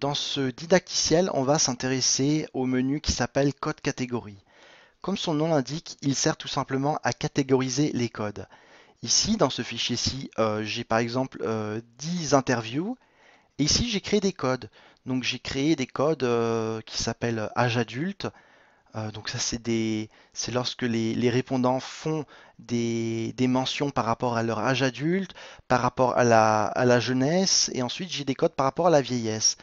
Dans ce didacticiel, on va s'intéresser au menu qui s'appelle Code Catégorie. Comme son nom l'indique, il sert tout simplement à catégoriser les codes. Ici, dans ce fichier-ci, euh, j'ai par exemple 10 euh, interviews. Et ici, j'ai créé des codes. Donc, j'ai créé des codes euh, qui s'appellent âge adulte. donc, ça, c'est lorsque les, répondants font des, mentions par rapport à leur âge adulte, par rapport à la jeunesse. Et ensuite, j'ai des codes par rapport à la vieillesse.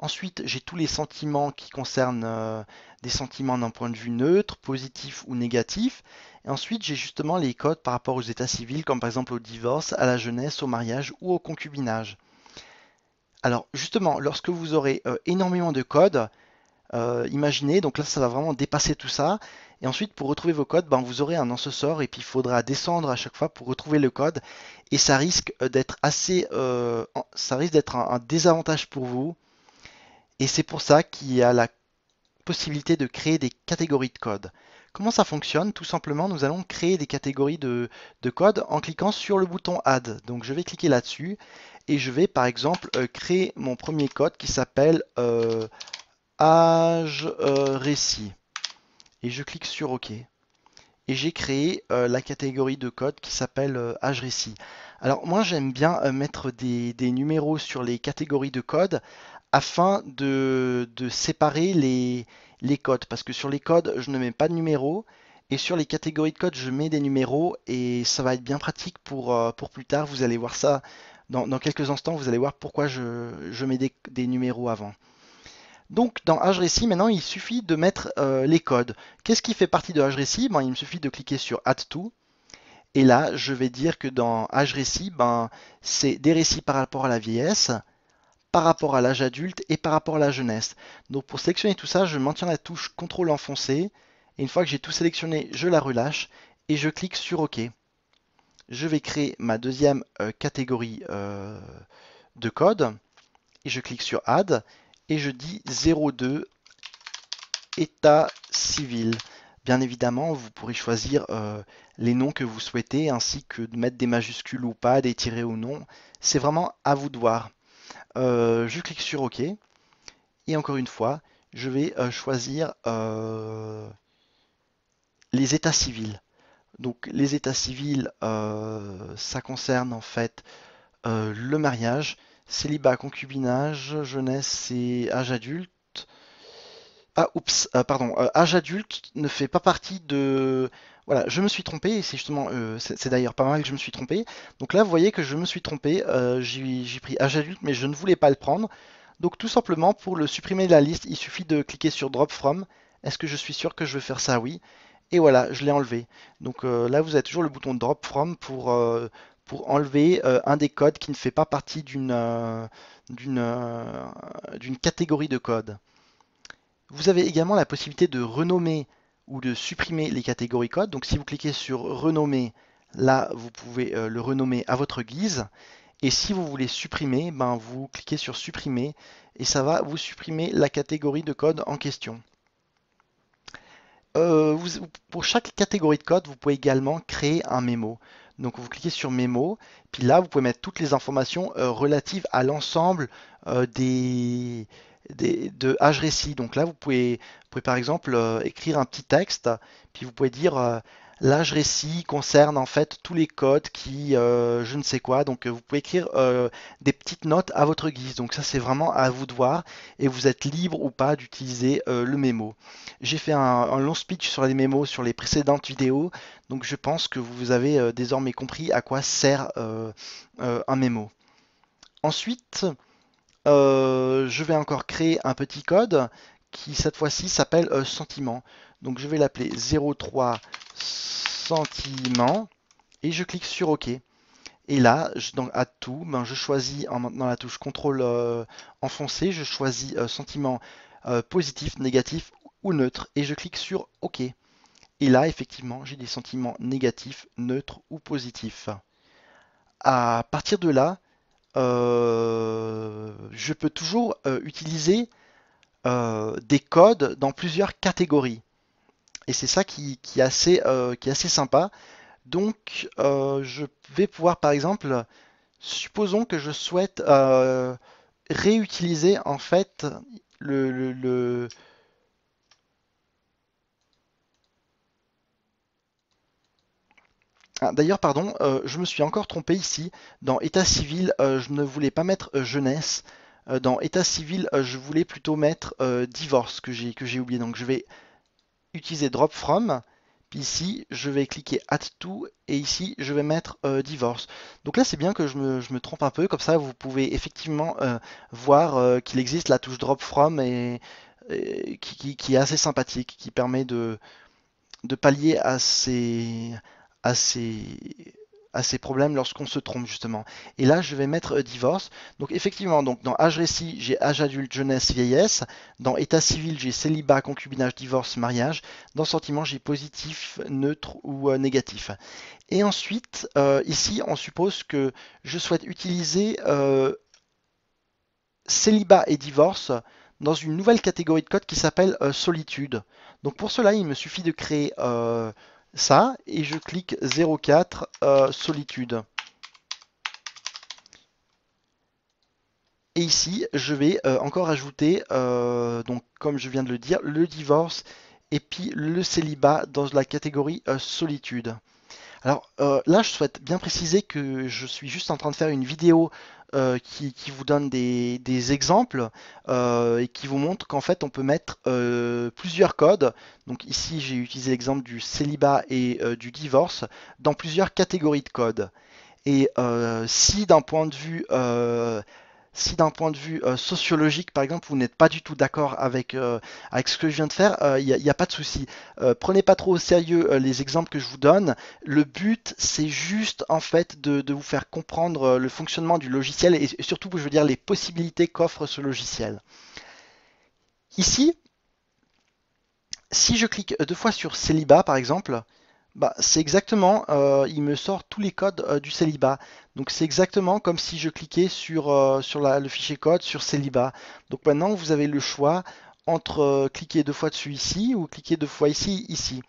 Ensuite, j'ai tous les sentiments qui concernent euh, des sentiments d'un point de vue neutre, positif ou négatif. Et ensuite, j'ai justement les codes par rapport aux états civils, comme par exemple au divorce, à la jeunesse, au mariage ou au concubinage. Alors justement, lorsque vous aurez euh, énormément de codes, euh, imaginez, donc là ça va vraiment dépasser tout ça. Et ensuite, pour retrouver vos codes, ben, vous aurez un sort et puis il faudra descendre à chaque fois pour retrouver le code. Et ça risque d'être assez, ça risque d'être un, désavantage pour vous et c'est pour ça qu'il y a la possibilité de créer des catégories de code. Comment ça fonctionne Tout simplement, nous allons créer des catégories de, de, code en cliquant sur le bouton Add. Donc je vais cliquer là-dessus et je vais par exemple euh, créer mon premier code qui s'appelle euh, âge euh, récit. Et je clique sur OK. Et j'ai créé la catégorie de code qui s'appelle âge récit. Alors moi j'aime bien mettre des, des, numéros sur les catégories de code afin de, séparer les, codes. Parce que sur les codes, je ne mets pas de numéros. Et sur les catégories de codes, je mets des numéros. Et ça va être bien pratique pour, euh, pour plus tard. Vous allez voir ça dans, quelques instants. Vous allez voir pourquoi je, mets des, numéros avant. Donc dans H-Récit maintenant, il suffit de mettre euh, les codes. Qu'est-ce qui fait partie de H-Récit ben, Il me suffit de cliquer sur Add To. Et là, je vais dire que dans HRECI, ben, c'est des récits par rapport à la vieillesse, par rapport à l'âge adulte et par rapport à la jeunesse. Donc pour sélectionner tout ça, je maintiens la touche CTRL enfoncé, et une fois que j'ai tout sélectionné, je la relâche, et je clique sur OK. Je vais créer ma deuxième euh, catégorie euh, de code, et je clique sur Add, et je dis 02 état civil. Bien évidemment, vous pourrez choisir euh, les noms que vous souhaitez, ainsi que de mettre des majuscules ou pas, des tirés ou non. C'est vraiment à vous de voir. Euh, je clique sur OK. Et encore une fois, je vais euh, choisir euh, les états civils. Donc les états civils, ça concerne en fait le mariage, célibat, concubinage, jeunesse et âge adulte. Ah oups, pardon, âge adulte ne fait pas partie de voilà, je me suis trompé, c'est justement, euh, c'est d'ailleurs pas mal que je me suis trompé. Donc là, vous voyez que je me suis trompé, euh, j'ai pris âge adulte, mais je ne voulais pas le prendre. Donc tout simplement, pour le supprimer de la liste, il suffit de cliquer sur Drop From. Est-ce que je suis sûr que je veux faire ça Oui. Et voilà, je l'ai enlevé. Donc euh, là, vous avez toujours le bouton Drop From pour, pour enlever un des codes qui ne fait pas partie d'une d'une catégorie de code. Vous avez également la possibilité de renommer ou de supprimer les catégories code Donc si vous cliquez sur renommer, là vous pouvez euh, le renommer à votre guise. Et si vous voulez supprimer, ben, vous cliquez sur supprimer et ça va vous supprimer la catégorie de code en question. Euh, pour chaque catégorie de code, vous pouvez également créer un mémo. Donc vous cliquez sur mémo, puis là vous pouvez mettre toutes les informations euh, relatives à l'ensemble des, de âge récit. Donc là, vous pouvez, par exemple euh, écrire un petit texte, puis vous pouvez dire euh, l'âge récit concerne en fait tous les codes qui, euh, je ne sais quoi. Donc vous pouvez écrire des petites notes à votre guise. Donc ça, c'est vraiment à vous de voir et vous êtes libre ou pas d'utiliser le mémo. J'ai fait un, un, long speech sur les mémos sur les précédentes vidéos. Donc je pense que vous avez désormais compris à quoi sert un mémo. Ensuite, euh, je vais encore créer un petit code qui cette fois-ci s'appelle euh, sentiment. Donc je vais l'appeler 03 sentiment et je clique sur OK. Et là, je, donc à ben, je choisis en maintenant la touche CTRL euh, enfoncée, je choisis sentiment positif, négatif ou neutre et je clique sur OK. Et là, effectivement, j'ai des sentiments négatifs, neutres ou positifs. À partir de là, euh, je peux toujours euh, utiliser euh, des codes dans plusieurs catégories. Et c'est ça qui, est assez, sympa. Donc, je vais pouvoir, par exemple, supposons que je souhaite réutiliser en fait le Ah, d'ailleurs, pardon, euh, je me suis encore trompé ici. Dans état civil, euh, je ne voulais pas mettre euh, jeunesse. dans état civil, je voulais plutôt mettre divorce que j'ai oublié. Donc je vais utiliser drop from. Puis ici, je vais cliquer add to et ici, je vais mettre divorce. Donc là, c'est bien que je me, trompe un peu. Comme ça, vous pouvez effectivement voir qu'il existe la touche drop from et, qui, qui, est assez sympathique, qui permet de, de pallier à ces, à ces, problèmes lorsqu'on se trompe justement. Et là, je vais mettre euh, divorce. Donc effectivement, donc dans âge récit, j'ai âge adulte, jeunesse, vieillesse. Dans état civil, j'ai célibat, concubinage, divorce, mariage. Dans sentiment, j'ai positif, neutre ou euh, négatif. Et ensuite, euh, ici, on suppose que je souhaite utiliser célibat et divorce dans une nouvelle catégorie de code qui s'appelle solitude. Donc pour cela, il me suffit de créer ça et je clique 04 euh, solitude. Et ici, je vais euh, encore ajouter, euh, donc comme je viens de le dire, le divorce et puis le célibat dans la catégorie solitude. Alors là, je souhaite bien préciser que je suis juste en train de faire une vidéo euh, qui, vous donne des, exemples euh, et qui vous montre qu'en fait on peut mettre euh, plusieurs codes. Donc ici j'ai utilisé l'exemple du célibat et du divorce dans plusieurs catégories de codes. Et si d'un point de vue si d'un point de vue euh, sociologique, par exemple, vous n'êtes pas du tout d'accord avec, euh, avec ce que je viens de faire, il euh, n'y a, pas de souci. prenez pas trop au sérieux les exemples que je vous donne. Le but, c'est juste en fait de, vous faire comprendre le fonctionnement du logiciel et, surtout, je veux dire, les possibilités qu'offre ce logiciel. Ici, si je clique deux fois sur Célibat par exemple, bah, c'est exactement, il me sort tous les codes du célibat. Donc c'est exactement comme si je cliquais sur, euh, sur le fichier code, sur célibat. Donc maintenant, vous avez le choix entre euh, cliquer deux fois dessus ici ou cliquer deux fois ici, ici,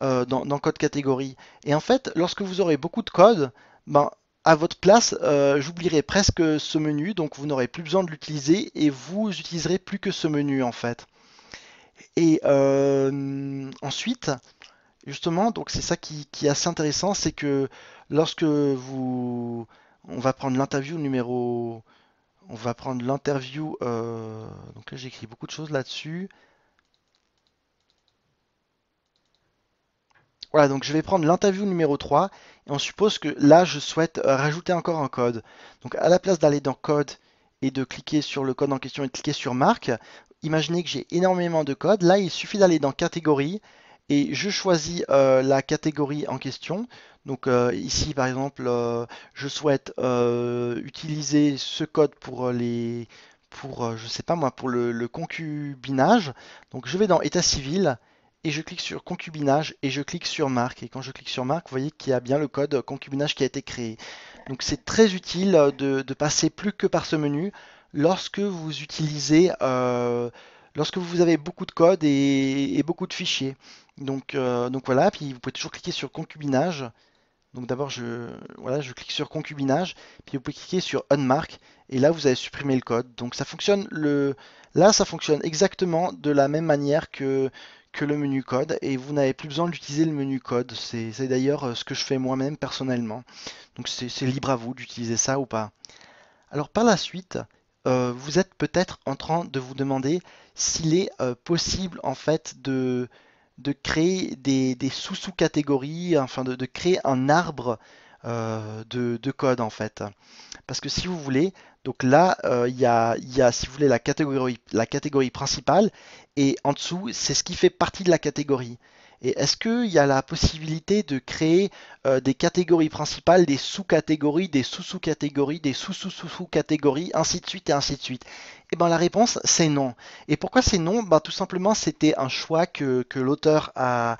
euh, dans, code catégorie. Et en fait, lorsque vous aurez beaucoup de code, ben, à votre place, j'oublierai presque ce menu, donc vous n'aurez plus besoin de l'utiliser et vous utiliserez plus que ce menu en fait. Et ensuite, Justement, donc c'est ça qui, est assez intéressant, c'est que lorsque vous, on va prendre l'interview numéro, on va prendre l'interview, euh, donc là j'écris beaucoup de choses là-dessus. Voilà, donc je vais prendre l'interview numéro 3 et on suppose que là je souhaite euh, rajouter encore un code. Donc à la place d'aller dans code et de cliquer sur le code en question et de cliquer sur marque, imaginez que j'ai énormément de code. Là, il suffit d'aller dans catégorie et je choisis euh, la catégorie en question. Donc euh, ici par exemple euh, je souhaite utiliser ce code pour les pour je sais pas moi pour le, concubinage. Donc je vais dans état civil et je clique sur concubinage et je clique sur marque et quand je clique sur marque vous voyez qu'il y a bien le code concubinage qui a été créé. Donc c'est très utile de, passer plus que par ce menu lorsque vous utilisez lorsque vous avez beaucoup de codes et beaucoup de fichiers. Donc, euh, donc voilà, puis vous pouvez toujours cliquer sur concubinage. Donc d'abord je voilà, je clique sur concubinage, puis vous pouvez cliquer sur unmark et là vous allez supprimer le code. Donc ça fonctionne le là ça fonctionne exactement de la même manière que que le menu code et vous n'avez plus besoin d'utiliser le menu code. C'est d'ailleurs euh, ce que je fais moi-même personnellement. Donc c'est libre à vous d'utiliser ça ou pas. Alors par la suite, euh, vous êtes peut-être en train de vous demander s'il est possible en fait de de créer des, sous-sous-catégories, enfin de, créer un arbre euh, de, de, code en fait. Parce que si vous voulez, donc là, euh, il y, a, si vous voulez, la catégorie, la catégorie principale, et en dessous, c'est ce qui fait partie de la catégorie. Et est-ce qu'il y a la possibilité de créer euh, des catégories principales, des sous-catégories, des sous-sous-catégories, des sous-sous-sous-catégories, ainsi de suite et ainsi de suite et eh bien la réponse, c'est non. Et pourquoi c'est non ben, Tout simplement, c'était un choix que, l'auteur a,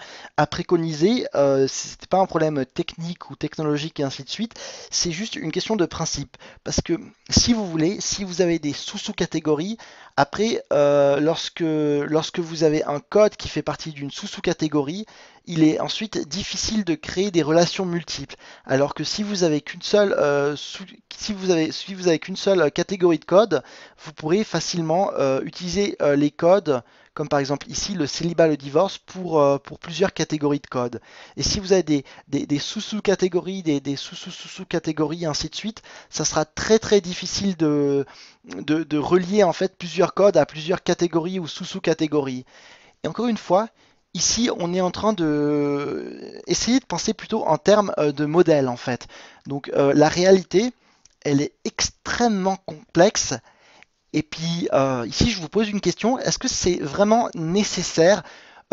préconisé. Euh, c'était Ce pas un problème technique ou technologique et ainsi de suite. C'est juste une question de principe. Parce que, si vous voulez, si vous avez des sous-sous-catégories, après, euh, lorsque, lorsque vous avez un code qui fait partie d'une sous-sous-catégorie, il est ensuite difficile de créer des relations multiples. Alors que si vous avez qu'une seule, euh, si vous avez, si vous avez qu'une seule euh, catégorie de code, vous pourrez facilement euh, utiliser les codes comme par exemple ici le célibat, le divorce, pour, pour plusieurs catégories de codes. Et si vous avez des, sous-sous-catégories, des, sous sous-sous-sous-catégories, ainsi de suite, ça sera très très difficile de, de, relier en fait plusieurs codes à plusieurs catégories ou sous-sous-catégories. Et encore une fois, ici, on est en train de essayer de penser plutôt en termes euh, de modèle en fait. Donc euh, la réalité, elle est extrêmement complexe. Et puis euh, ici, je vous pose une question est-ce que c'est vraiment nécessaire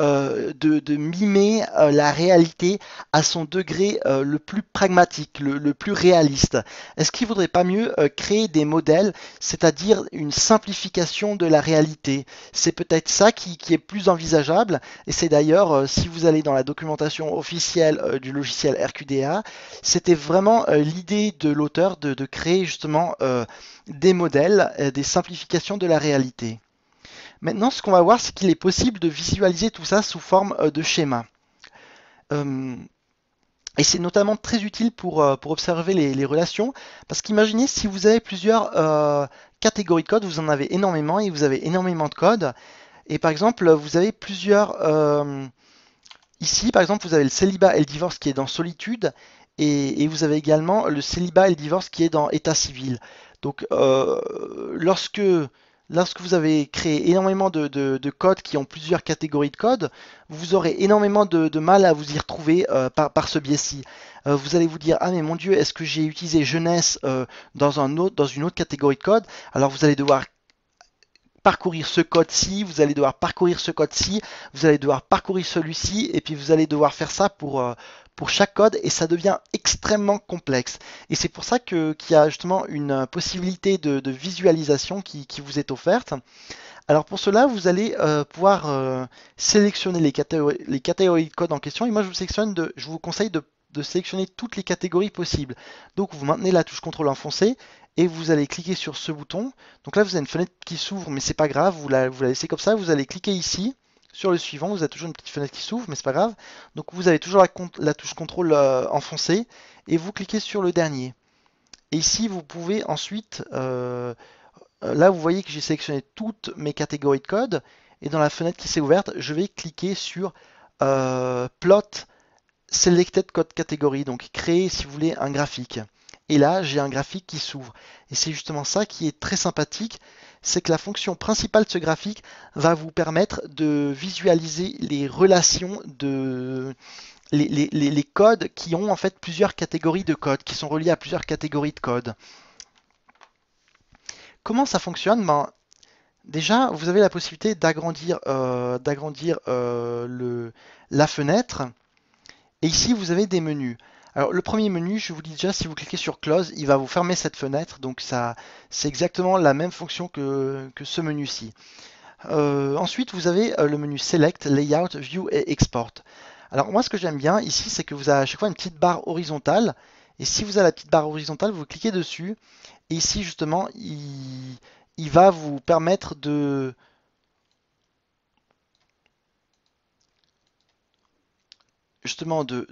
euh, de, mimer euh, la réalité à son degré euh, le plus pragmatique, le, plus réaliste Est-ce qu'il ne vaudrait pas mieux créer des modèles, c'est-à-dire une simplification de la réalité C'est peut-être ça qui, est plus envisageable, et c'est d'ailleurs, si vous allez dans la documentation officielle du logiciel RQDA, c'était vraiment l'idée de l'auteur de, créer justement des modèles, des simplifications de la réalité. Maintenant, ce qu'on va voir, c'est qu'il est possible de visualiser tout ça sous forme euh, de schéma. Euh, et c'est notamment très utile pour, euh, pour observer les, relations, parce qu'imaginez si vous avez plusieurs catégories de codes, vous en avez énormément et vous avez énormément de codes. Et par exemple, vous avez plusieurs... ici, par exemple, vous avez le célibat et le divorce qui est dans solitude, et vous avez également le célibat et le divorce qui est dans état civil. Donc, lorsque lorsque vous avez créé énormément de, codes qui ont plusieurs catégories de codes, vous aurez énormément de, mal à vous y retrouver euh, par, par, ce biais-ci. Euh, vous allez vous dire ah mais mon dieu est-ce que j'ai utilisé jeunesse euh, dans un autre dans une autre catégorie de code Alors vous allez devoir parcourir ce code-ci, vous allez devoir parcourir ce code-ci, vous allez devoir parcourir celui-ci, et puis vous allez devoir faire ça pour, pour chaque code et ça devient extrêmement complexe. Et c'est pour ça qu'il y a justement une possibilité de, visualisation qui, vous est offerte. Alors pour cela, vous allez euh, pouvoir euh, sélectionner les catégories, les catégories de code en question. Et moi, je vous, je vous conseille de, sélectionner toutes les catégories possibles. Donc vous maintenez la touche CTRL enfoncée et vous allez cliquer sur ce bouton. Donc là, vous avez une fenêtre qui s'ouvre, mais c'est pas grave, vous vous la laissez comme ça. Vous allez cliquer ici sur le suivant, vous avez toujours une petite fenêtre qui s'ouvre, mais c'est pas grave. Donc vous avez toujours la, touche contrôle euh, enfoncée et vous cliquez sur le dernier. Et ici, vous pouvez ensuite, euh, là vous voyez que j'ai sélectionné toutes mes catégories de code et dans la fenêtre qui s'est ouverte, je vais cliquer sur euh, Plot Selected Code Category, donc créer si vous voulez un graphique. Et là, j'ai un graphique qui s'ouvre. Et c'est justement ça qui est très sympathique, c'est que la fonction principale de ce graphique va vous permettre de visualiser les relations de les, codes qui ont en fait plusieurs catégories de codes, qui sont reliés à plusieurs catégories de codes. Comment ça fonctionne ben, Déjà, vous avez la possibilité d'agrandir euh, euh, la fenêtre. Et ici, vous avez des menus. Alors le premier menu, je vous dis déjà, si vous cliquez sur Close, il va vous fermer cette fenêtre. Donc ça, c'est exactement la même fonction que, ce menu-ci. Euh, ensuite, vous avez euh, le menu Select, Layout, View et Export. Alors moi, ce que j'aime bien ici, c'est que vous avez à chaque fois une petite barre horizontale. Et si vous avez la petite barre horizontale, vous cliquez dessus. Et ici, justement, il, va vous permettre de, justement de,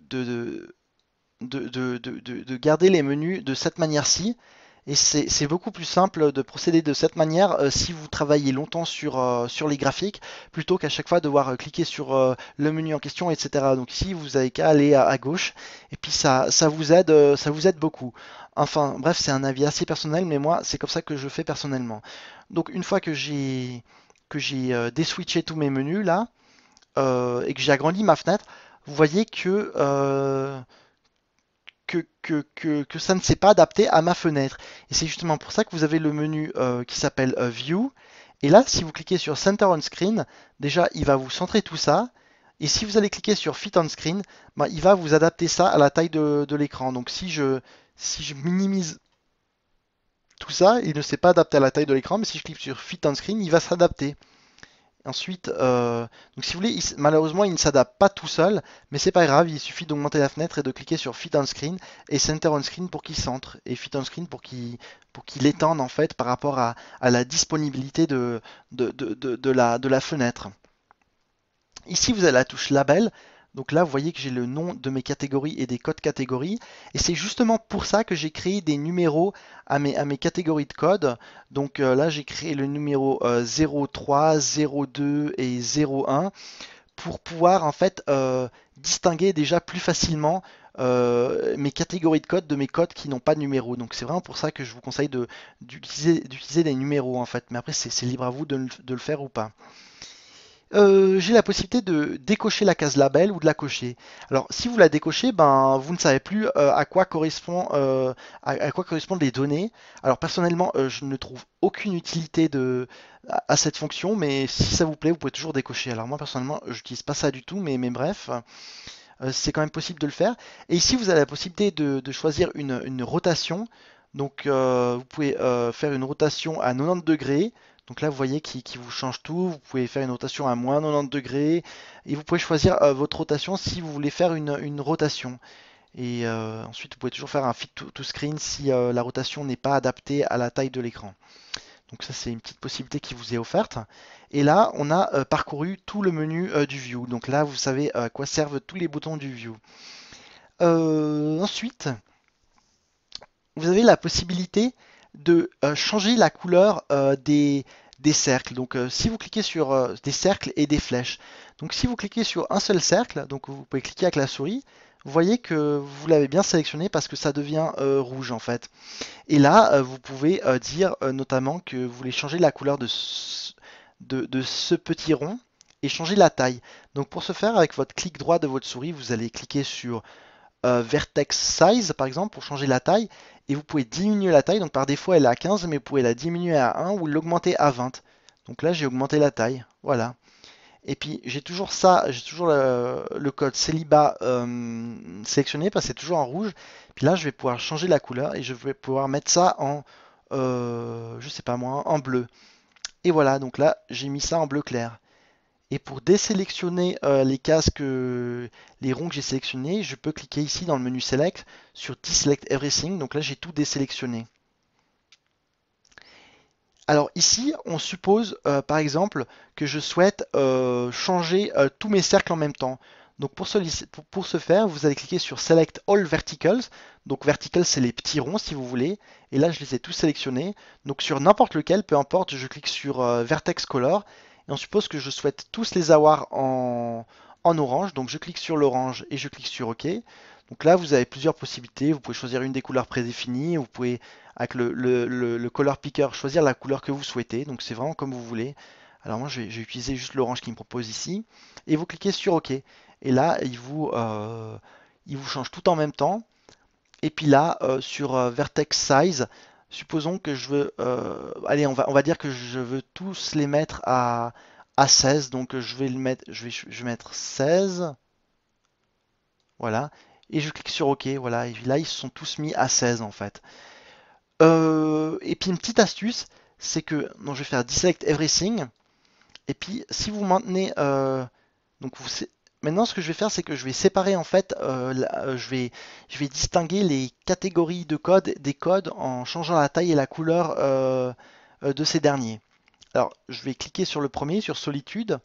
de, garder les menus de cette manière-ci. Et c'est beaucoup plus simple de procéder de cette manière euh, si vous travaillez longtemps sur, euh, sur les graphiques, plutôt qu'à chaque fois devoir euh, cliquer sur le menu en question, etc. Donc ici, vous n'avez qu'à aller à, gauche, et puis ça, ça, vous aide, ça vous aide beaucoup. Enfin, bref, c'est un avis assez personnel, mais moi, c'est comme ça que je fais personnellement. Donc une fois que j'ai que j'ai déswitché tous mes menus là, et que j'ai agrandi ma fenêtre, vous voyez que que, ça ne s'est pas adapté à ma fenêtre. Et c'est justement pour ça que vous avez le menu euh, qui s'appelle euh, View. Et là, si vous cliquez sur Center on Screen, déjà, il va vous centrer tout ça. Et si vous allez cliquer sur Fit on Screen, bah, il va vous adapter ça à la taille de, l'écran. Donc si je, si je minimise tout ça, il ne s'est pas adapté à la taille de l'écran, mais si je clique sur Fit on Screen, il va s'adapter. Ensuite, euh, donc si vous voulez, malheureusement, il ne s'adapte pas tout seul, mais c'est pas grave, il suffit d'augmenter la fenêtre et de cliquer sur Fit on Screen et Center on Screen pour qu'il centre et Fit on Screen pour qu'il pour qu'il étende en fait par rapport à, la disponibilité de, de, de, la, de la fenêtre. Ici, vous avez la touche Label donc là, vous voyez que j'ai le nom de mes catégories et des codes catégories. Et c'est justement pour ça que j'ai créé des numéros à mes, à mes catégories de codes. Donc euh, là, j'ai créé le numéro 03, euh, 02 et 01 pour pouvoir en fait euh, distinguer déjà plus facilement mes catégories de codes de mes codes qui n'ont pas de numéro. Donc c'est vraiment pour ça que je vous conseille d'utiliser des numéros en fait. Mais après c'est libre à vous de, le faire ou pas. Euh, j'ai la possibilité de décocher la case label ou de la cocher. Alors si vous la décochez, ben, vous ne savez plus euh, à, quoi correspond, euh, à, quoi correspondent les données. Alors personnellement, je ne trouve aucune utilité à, cette fonction, mais si ça vous plaît, vous pouvez toujours décocher. Alors moi personnellement, je n'utilise pas ça du tout, mais, bref c'est quand même possible de le faire. Et ici, vous avez la possibilité de, choisir une, rotation. Donc, vous pouvez faire une rotation à 90 degrés, donc là, vous voyez qui, vous change tout. Vous pouvez faire une rotation à moins 90 degrés. Et vous pouvez choisir euh, votre rotation si vous voulez faire une, rotation. Et euh, ensuite, vous pouvez toujours faire un fit to, screen si euh, la rotation n'est pas adaptée à la taille de l'écran. Donc ça, c'est une petite possibilité qui vous est offerte. Et là, on a parcouru tout le menu du view. Donc là, vous savez à quoi servent tous les boutons du view. ensuite, vous avez la possibilité de euh, changer la couleur euh, des, cercles. Donc euh, si vous cliquez sur des cercles et des flèches. Donc si vous cliquez sur un seul cercle, donc vous pouvez cliquer avec la souris, vous voyez que vous l'avez bien sélectionné parce que ça devient rouge en fait. Et là, vous pouvez dire notamment que vous voulez changer la couleur de de ce petit rond et changer la taille. Donc pour ce faire, avec votre clic droit de votre souris, vous allez cliquer sur vertex size par exemple pour changer la taille et vous pouvez diminuer la taille. Donc par défaut, elle est à 15, mais vous pouvez la diminuer à 1 ou l'augmenter à 20. Donc là, j'ai augmenté la taille. Voilà. Et puis j'ai toujours ça, j'ai toujours le, code célibat euh, sélectionné parce que c'est toujours en rouge. Puis là, je vais pouvoir changer la couleur et je vais pouvoir mettre ça en, euh, je sais pas moi, en bleu. Et voilà, donc là, j'ai mis ça en bleu clair. Et pour désélectionner euh, les casques, euh, les ronds que j'ai sélectionnés, je peux cliquer ici dans le menu Select sur Deselect Everything. Donc là, j'ai tout désélectionné. Alors ici, on suppose euh, par exemple que je souhaite changer tous mes cercles en même temps. Donc pour ce, faire, vous allez cliquer sur Select All Verticals. Donc Verticals, c'est les petits ronds si vous voulez. Et là, je les ai tous sélectionnés. Donc sur n'importe lequel, peu importe, je clique sur Vertex Color. Et on suppose que je souhaite tous les avoir en, orange. Donc je clique sur l'orange et je clique sur OK. Donc là, vous avez plusieurs possibilités. Vous pouvez choisir une des couleurs prédéfinies. Vous pouvez, avec le, color picker, choisir la couleur que vous souhaitez. Donc c'est vraiment comme vous voulez. Alors moi, je vais, utiliser juste l'orange qui me propose ici. Et vous cliquez sur OK. Et là, il vous, euh, change tout en même temps. Et puis là, euh, sur euh, Vertex Size, supposons que je veux, euh, allez, on va, on va dire que je veux tous les mettre à, à 16, donc je vais le mettre, je vais, je mettre 16, voilà, et je clique sur OK, voilà, et là ils sont tous mis à 16 en fait. Euh, et puis une petite astuce, c'est que, donc je vais faire Dissect Everything, et puis si vous maintenez, euh, donc vous, Maintenant, ce que je vais faire, c'est que je vais séparer en fait, euh, euh, je, vais, je vais distinguer les catégories de codes des codes en changeant la taille et la couleur euh, de ces derniers. Alors, je vais cliquer sur le premier, sur Solitude,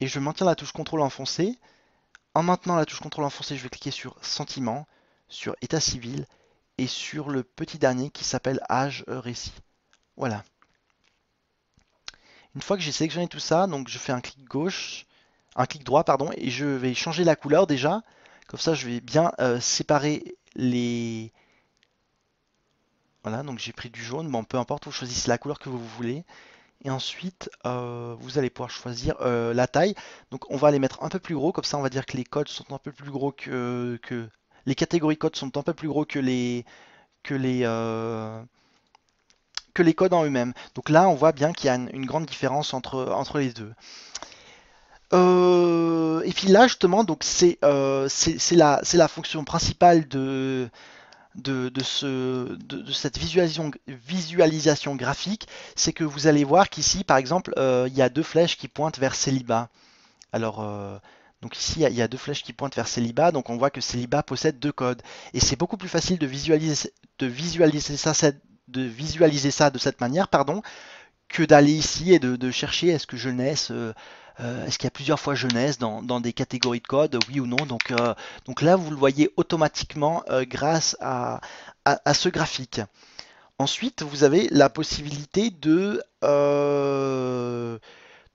et je maintiens la touche CTRL enfoncée. En maintenant la touche CTRL enfoncée, je vais cliquer sur Sentiment, sur État civil, et sur le petit dernier qui s'appelle Âge Récit. Voilà. Une fois que j'ai sélectionné tout ça, donc je fais un clic gauche, un clic droit, pardon, et je vais changer la couleur déjà. Comme ça, je vais bien euh, séparer les... Voilà, donc j'ai pris du jaune, mais peu importe, vous choisissez la couleur que vous voulez. Et ensuite, euh, vous allez pouvoir choisir euh, la taille. Donc on va les mettre un peu plus gros, comme ça on va dire que les codes sont un peu plus gros que... que... Les catégories codes sont un peu plus gros que les... Que les que les codes en eux-mêmes. Donc là, on voit bien qu'il y a une, grande différence entre, entre les deux. Euh, et puis là, justement, donc c'est euh, la, la, fonction principale de, de, ce, de cette visualisation, graphique, c'est que vous allez voir qu'ici, par exemple, euh, il y a deux flèches qui pointent vers Célibat. Alors, donc ici, il y a deux flèches qui pointent vers Célibat, donc on voit que Célibat possède deux codes. Et c'est beaucoup plus facile de visualiser, de visualiser ça, de visualiser ça de cette manière, pardon, que d'aller ici et de, chercher est-ce que jeunesse, naisse euh, euh, est-ce qu'il y a plusieurs fois jeunesse dans, dans des catégories de code, oui ou non. Donc, euh, donc là, vous le voyez automatiquement grâce à, à, ce graphique. Ensuite, vous avez la possibilité de, de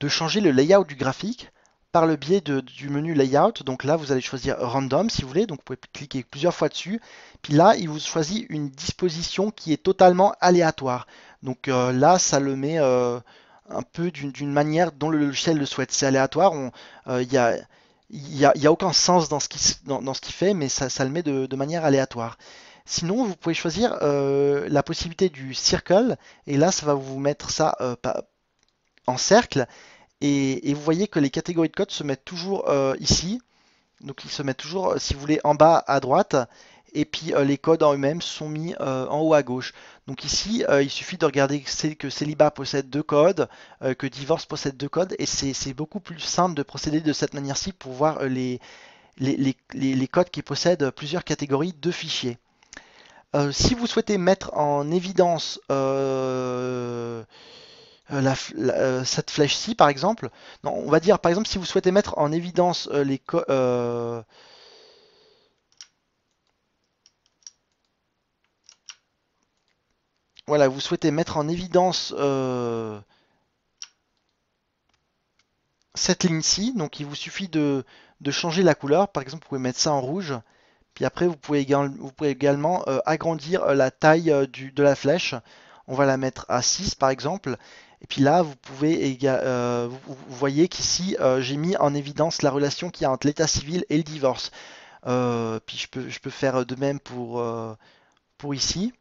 changer le layout du graphique par le biais du menu Layout. Donc là, vous allez choisir Random si vous voulez. Donc vous pouvez cliquer plusieurs fois dessus. Puis là, il vous choisit une disposition qui est totalement aléatoire. Donc euh, là, ça le met euh, un peu d'une manière dont le logiciel le souhaite. C'est aléatoire. Euh, il y a n'y a, aucun sens dans ce qu'il fait, mais ça, le met de, manière aléatoire. Sinon, vous pouvez choisir la possibilité du circle, et là, ça va vous mettre ça en cercle, et, vous voyez que les catégories de codes se mettent toujours euh, ici. Donc ils se mettent toujours, euh, si vous voulez, en bas à droite. Et puis euh, les codes en eux-mêmes sont mis en haut à gauche. Donc ici, il suffit de regarder que célibat possède deux codes, que divorce possède deux codes. Et c'est beaucoup plus simple de procéder de cette manière-ci pour voir les les, les, codes qui possèdent plusieurs catégories de fichiers. si vous souhaitez mettre en évidence euh, euh, cette flèche-ci, par exemple. on va dire, par exemple, si vous souhaitez mettre en évidence euh, les... voilà, vous souhaitez mettre en évidence cette ligne-ci, donc il vous suffit de, changer la couleur. Par exemple, vous pouvez mettre ça en rouge. Puis après, vous pouvez, vous pouvez également agrandir la taille de la flèche. On va la mettre à 6 par exemple. Et puis là, vous pouvez euh, vous voyez qu'ici, euh, j'ai mis en évidence la relation qu'il y a entre l'état civil et le divorce. Euh, puis je peux, je peux faire de même pour, pour ici.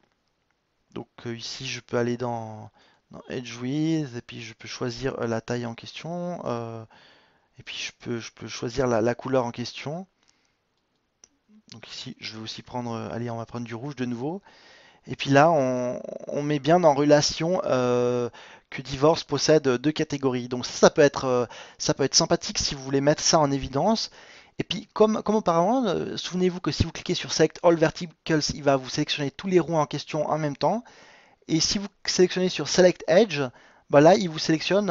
Donc ici, je peux aller dans, dans, Edge With, et puis je peux choisir la taille en question, et puis je peux, je peux choisir la, la, couleur en question. Donc ici, je vais aussi prendre, allez, on va prendre du rouge de nouveau. Et puis là, on, met bien en relation euh, que Divorce possède deux catégories. Donc ça, peut être, euh, ça peut être sympathique si vous voulez mettre ça en évidence. Et puis, comme, comme auparavant, euh, souvenez-vous que si vous cliquez sur Select All Verticals, il va vous sélectionner tous les roues en question en même temps. Et si vous sélectionnez sur Select Edge, bah il vous sélectionne,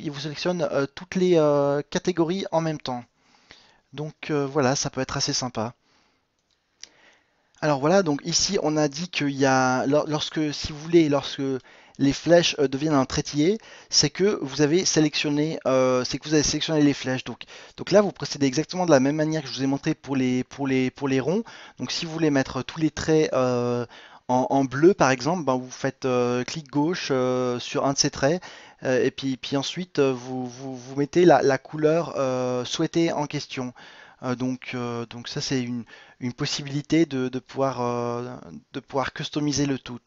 il vous sélectionne toutes les catégories en même temps. Donc voilà, ça peut être assez sympa. Alors voilà, donc ici on a dit que lorsque, si vous voulez, lorsque les flèches euh, deviennent un traitier, c'est que vous avez sélectionné, euh, c'est que vous avez sélectionné les flèches. Donc, donc là vous procédez exactement de la même manière que je vous ai montré pour les, pour les, pour les ronds. Donc si vous voulez mettre tous les traits euh, en, bleu par exemple, ben, vous faites clic gauche sur un de ces traits et puis, puis ensuite vous, vous, mettez la, la couleur souhaitée en question. donc, donc ça c'est une une possibilité de, pouvoir, euh, de pouvoir customiser le tout.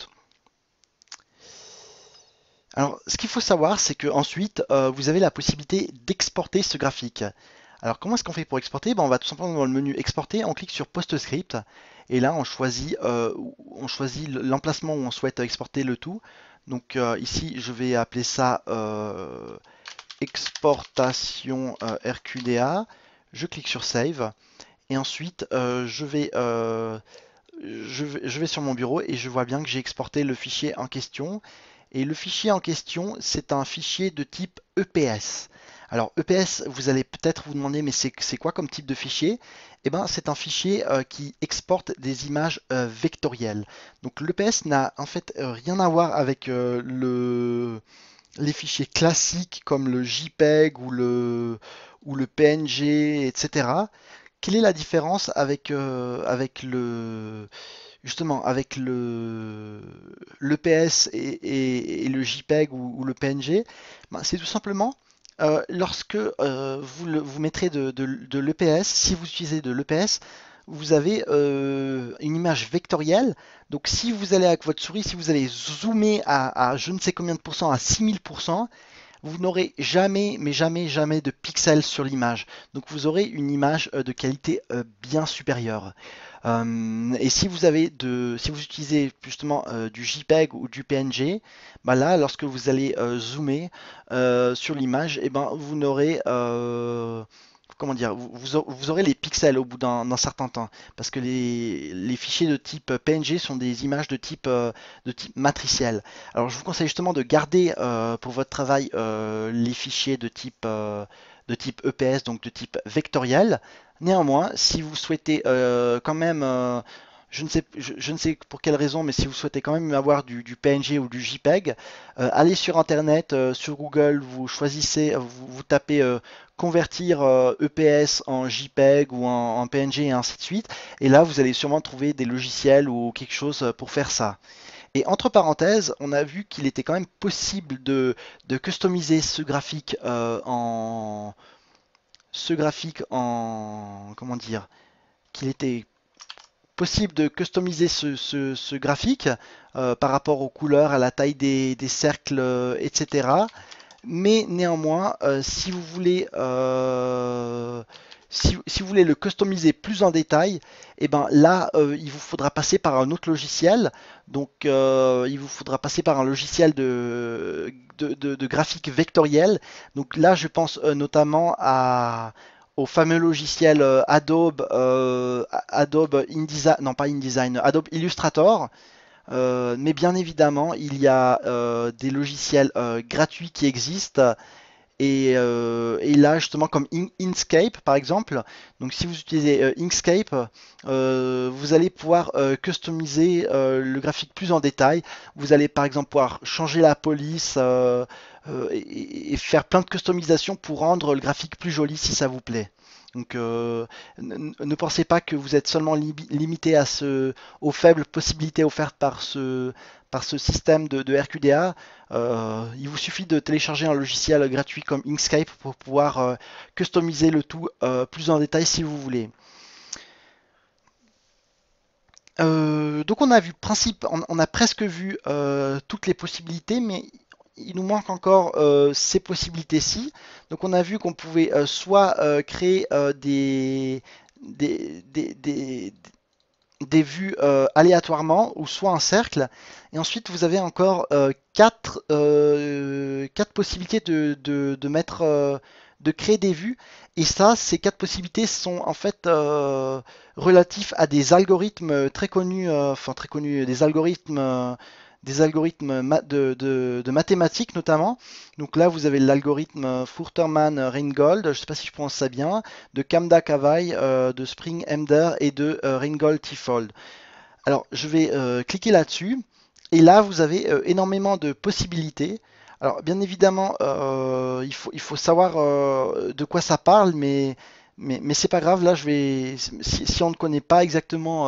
Alors, ce qu'il faut savoir, c'est que ensuite, euh, vous avez la possibilité d'exporter ce graphique. Alors, comment est-ce qu'on fait pour exporter ben, On va tout simplement dans le menu Exporter, on clique sur PostScript, et là, on choisit, euh, on choisit l'emplacement où on souhaite exporter le tout. Donc, ici, je vais appeler ça exportation RQDA. Je clique sur Save. Et ensuite, euh, euh, je vais je vais, sur mon bureau et je vois bien que j'ai exporté le fichier en question. Et le fichier en question, c'est un fichier de type EPS. Alors EPS, vous allez peut-être vous demander, mais c'est quoi comme type de fichier Eh bien, c'est un fichier euh, qui exporte des images vectorielles. Donc l'EPS n'a en fait rien à voir avec le, les fichiers classiques comme le JPEG ou le, ou le PNG, etc. Quelle est la différence avec, euh, avec le justement avec le l'EPS et, et, le JPEG ou, le PNG ben, C'est tout simplement euh, lorsque euh, vous, vous mettrez de, l'EPS, si vous utilisez de l'EPS, vous avez une image vectorielle. Donc si vous allez avec votre souris, si vous allez zoomer à, à je ne sais combien de pourcents, à 6000%, vous n'aurez jamais, mais jamais, jamais de pixels sur l'image. Donc vous aurez une image euh, de qualité euh, bien supérieure. Euh, et si vous avez de, si vous utilisez justement du JPEG ou du PNG, bah là, lorsque vous allez zoomer sur l'image, et eh ben vous n'aurez comment dire, vous, aurez les pixels au bout d'un certain temps, parce que les, fichiers de type euh, PNG sont des images euh, de type, matriciel. Alors je vous conseille justement de garder euh, pour votre travail les fichiers de type, EPS, e donc de type vectoriel. Néanmoins, si vous souhaitez quand même... Je ne, sais, pour quelle raison, mais si vous souhaitez quand même avoir du, PNG ou du JPEG, allez sur Internet, sur Google, vous choisissez, vous, tapez convertir EPS euh, e en JPEG ou en, PNG et ainsi de suite. Et là, vous allez sûrement trouver des logiciels ou quelque chose euh, pour faire ça. Et entre parenthèses, on a vu qu'il était quand même possible de, customiser ce graphique euh, en ce graphique en comment dire qu'il était possible de customiser ce, graphique par rapport aux couleurs, à la taille des, des cercles, etc. Mais néanmoins, euh, euh, si vous voulez le customiser plus en détail, eh ben là, euh, il vous faudra passer par un autre logiciel. Donc, il vous faudra passer par un logiciel de, graphique vectoriel. Donc là, je pense notamment au fameux logiciel Adobe, Adobe InDesign, non pas InDesign, Adobe Illustrator. Euh, mais bien évidemment, il y a euh, des logiciels euh, gratuits qui existent. Et, là, justement, comme Inkscape, par exemple. Donc, si vous utilisez Inkscape, vous allez pouvoir customiser le graphique plus en détail. Vous allez, par exemple, pouvoir changer la police et, faire plein de customisations pour rendre le graphique plus joli si ça vous plaît. Donc euh, ne pensez pas que vous êtes seulement limité à ce, aux faibles possibilités offertes par ce, par ce système de, RQDA. Euh, il vous suffit de télécharger un logiciel gratuit comme Inkscape pour pouvoir euh, customiser le tout plus en détail si vous voulez. donc on a vu principe, on a presque vu toutes les possibilités, mais il nous manque encore euh, ces possibilités-ci. Donc on a vu qu'on pouvait euh, soit euh, créer des, des, vues aléatoirement ou soit un cercle. Et ensuite vous avez encore 4 possibilités de, de créer des vues. Et ça, ces quatre possibilités sont en fait relatifs à des algorithmes très connus, enfin très connus, des algorithmes des algorithmes de, mathématiques notamment. Donc là, vous avez l'algorithme Furterman-Ringold, je ne sais pas si je prononce ça bien, de Kamda-Kavai, euh, de spring emder et de euh, Ringold-Tifold. Alors, je vais euh, cliquer là-dessus. Et là, vous avez énormément de possibilités. Alors, bien évidemment, il faut, il, faut, savoir de quoi ça parle, mais, mais, mais c'est pas grave. Là, je vais, si, on ne connaît pas exactement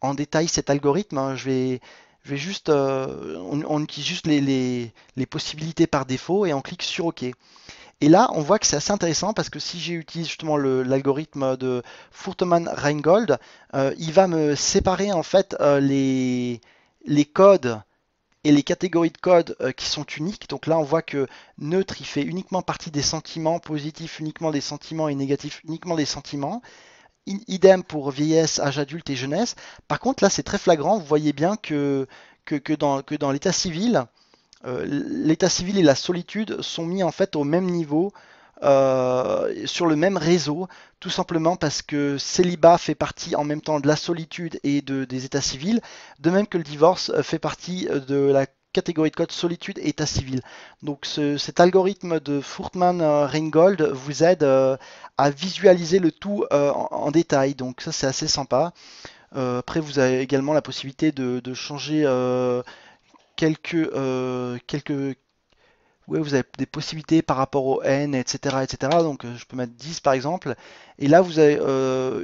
en détail cet algorithme, hein, je vais je vais juste, euh, on, utilise juste les, possibilités par défaut et on clique sur OK. Et là, on voit que c'est assez intéressant parce que si j'utilise justement l'algorithme de Furtman-Reingold, euh, il va me séparer en fait euh, les, les codes et les catégories de codes qui sont uniques. Donc là, on voit que neutre, il fait uniquement partie des sentiments, positif uniquement des sentiments et négatif uniquement des sentiments idem pour vieillesse, âge adulte et jeunesse. Par contre, là, c'est très flagrant. Vous voyez bien que, que, dans, que dans l'état civil, euh, l'état civil et la solitude sont mis en fait au même niveau. Euh, sur le même réseau, tout simplement parce que célibat fait partie en même temps de la solitude et de, des états civils, de même que le divorce euh, fait partie de la catégorie de code solitude et état civil. Donc cet algorithme de furtman euh, Ringold vous aide euh, à visualiser le tout euh, en, détail. Donc ça c'est assez sympa. après vous avez également la possibilité de, changer quelques, quelques vous avez des possibilités par rapport au N, etc., etc. Donc je peux mettre 10 par exemple. Et là, vous avez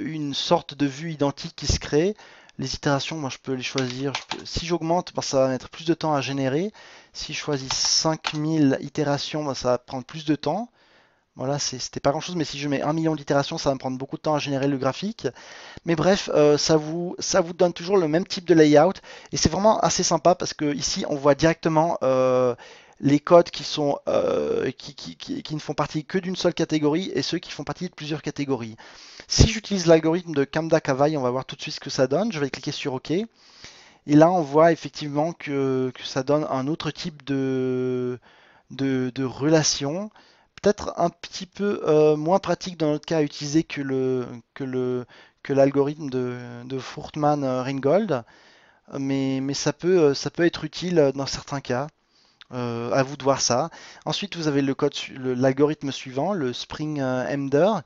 une sorte de vue identique qui se crée. Les itérations, moi je peux les choisir. Si j'augmente, bah, ça va mettre plus de temps à générer. Si je choisis 5000 itérations, bah, ça va prendre plus de temps. Voilà, c'était pas grand chose, mais si je mets 1 million d'itérations, ça va me prendre beaucoup de temps à générer le graphique. Mais bref, euh, ça, vous, ça vous donne toujours le même type de layout. Et c'est vraiment assez sympa parce que ici, on voit directement euh, les codes qui, sont, euh, qui, ne font partie que d'une seule catégorie et ceux qui font partie de plusieurs catégories. Si j'utilise l'algorithme de Kamda Kavai, on va voir tout de suite ce que ça donne. Je vais cliquer sur OK. Et là, on voit effectivement que, ça donne un autre type de, relation. Peut-être un petit peu euh, moins pratique dans notre cas à utiliser que l'algorithme de, Furtman-Ringold, euh, mais, ça peut être utile dans certains cas. Euh, à vous de voir ça. Ensuite, vous avez le code, l'algorithme suivant, le Spring euh,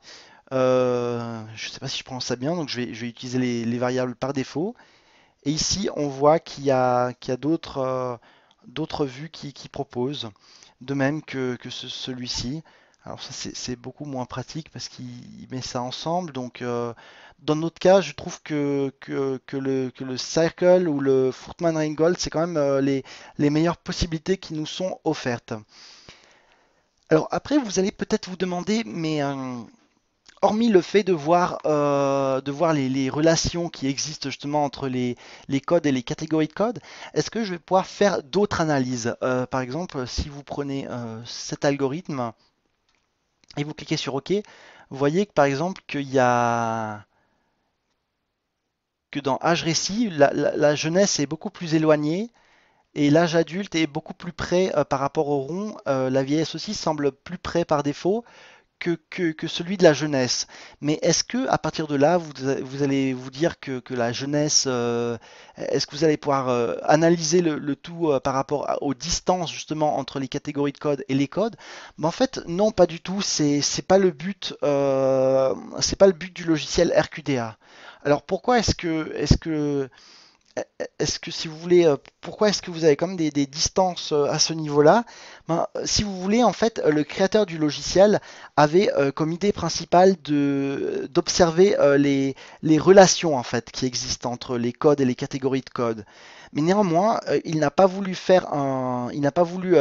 euh, je ne sais pas si je prononce ça bien, donc je vais, utiliser les, variables par défaut. Et ici, on voit qu'il y a, d'autres vues qui, proposent, de même que, celui-ci. Alors ça c'est beaucoup moins pratique parce qu'il met ça ensemble. Donc euh, dans notre cas, je trouve que, que, le, Circle ou le Fortman Ringgold, c'est quand même euh, les, meilleures possibilités qui nous sont offertes. Alors après, vous allez peut-être vous demander, mais euh, hormis le fait de voir, de voir les, relations qui existent justement entre les, codes et les catégories de codes, est-ce que je vais pouvoir faire d'autres analyses Par exemple, si vous prenez cet algorithme, et vous cliquez sur OK, vous voyez que par exemple que dans âge récit, la, jeunesse est beaucoup plus éloignée et l'âge adulte est beaucoup plus près euh, par rapport au rond. Euh, la vieillesse aussi semble plus près par défaut que, celui de la jeunesse. Mais est-ce que à partir de là, vous, allez vous dire que, la jeunesse, euh, est-ce que vous allez pouvoir euh, analyser le, tout euh, par rapport aux distances justement entre les catégories de code et les codes Mais en fait, non, pas du tout. C'est pas le but, c'est pas le but du logiciel RQDA. Alors pourquoi est-ce que, est-ce que est-ce que si vous voulez, euh, pourquoi est-ce que vous avez quand même des, distances euh, à ce niveau-là ben, Si vous voulez, en fait, le créateur du logiciel avait euh, comme idée principale de, d'observer les, les, relations en fait qui existent entre les codes et les catégories de codes. Mais néanmoins, il n'a pas voulu faire un, il n'a pas voulu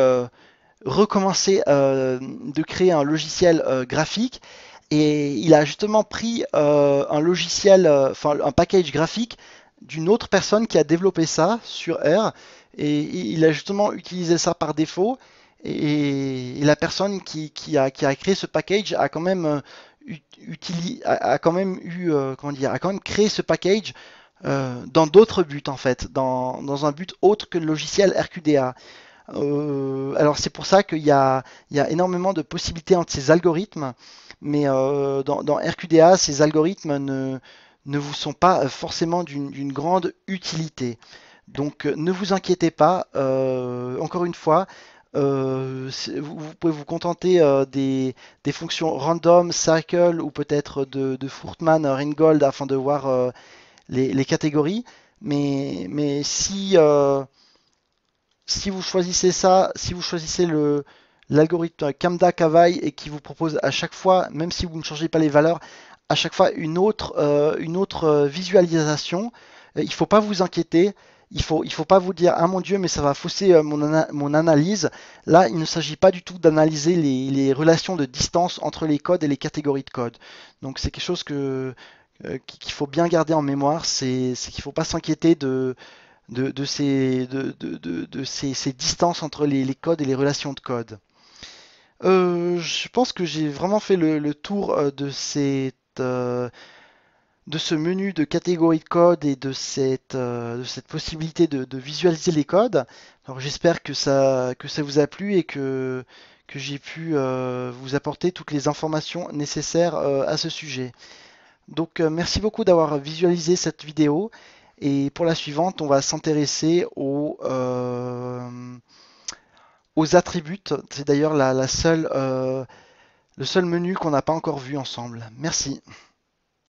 recommencer de créer un logiciel graphique et il a justement pris un logiciel, enfin un package graphique d'une autre personne qui a développé ça sur R et il a justement utilisé ça par défaut et, la personne qui, a, qui, a, créé ce package a quand même euh, utilisé a, quand même eu euh, comment dire a quand même créé ce package euh, dans d'autres buts en fait dans, un but autre que le logiciel RQDA alors c'est pour ça qu'il y, y a, énormément de possibilités entre ces algorithmes mais dans, dans, RQDA ces algorithmes ne ne vous sont pas euh, forcément d'une grande utilité. Donc euh, ne vous inquiétez pas, euh, encore une fois, vous, pouvez vous contenter des, fonctions random, circle ou peut-être de, Furtman, Ringold afin de voir les, catégories. Mais, si, si vous choisissez ça, si vous choisissez le, l'algorithme Kamda Kavai et qui vous propose à chaque fois, même si vous ne changez pas les valeurs, à chaque fois une autre, euh, une autre euh, visualisation. Euh, il ne faut pas vous inquiéter. Il ne faut, il faut pas vous dire, ah mon Dieu, mais ça va fausser mon, mon analyse. Là, il ne s'agit pas du tout d'analyser les, relations de distance entre les codes et les catégories de codes. Donc c'est quelque chose que, qu'il faut bien garder en mémoire, c'est qu'il ne faut pas s'inquiéter de, de, ces, de, de ces, distances entre les, codes et les relations de codes. je pense que j'ai vraiment fait le tour de ces euh, de ce menu de catégorie de code et de cette, euh, de cette possibilité de, visualiser les codes. j'espère que ça, que ça vous a plu et que, que j'ai pu euh, vous apporter toutes les informations nécessaires à ce sujet. Donc merci beaucoup d'avoir visualisé cette vidéo et pour la suivante on va s'intéresser aux, aux attributs. C'est d'ailleurs la seule le seul menu qu'on n'a pas encore vu ensemble. Merci.